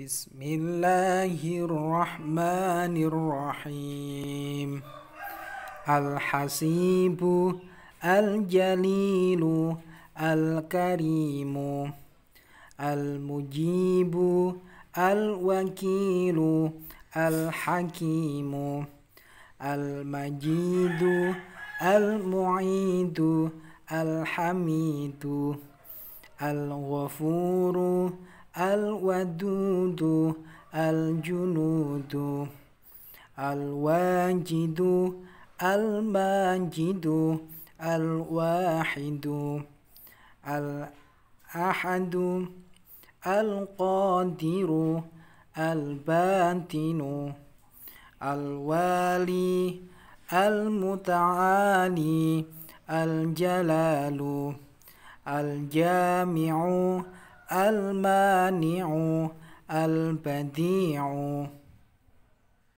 بسم الله الرحمن الرحيم الحسيب الجليل الكريم المجيب الوكيل الحكيم المجيد المعيد الحميد الغفور الودود الجنود الواجد الماجد الواحد الأحد القادر الباطن الوالي المتعالي الجلال الجامع المانع البديع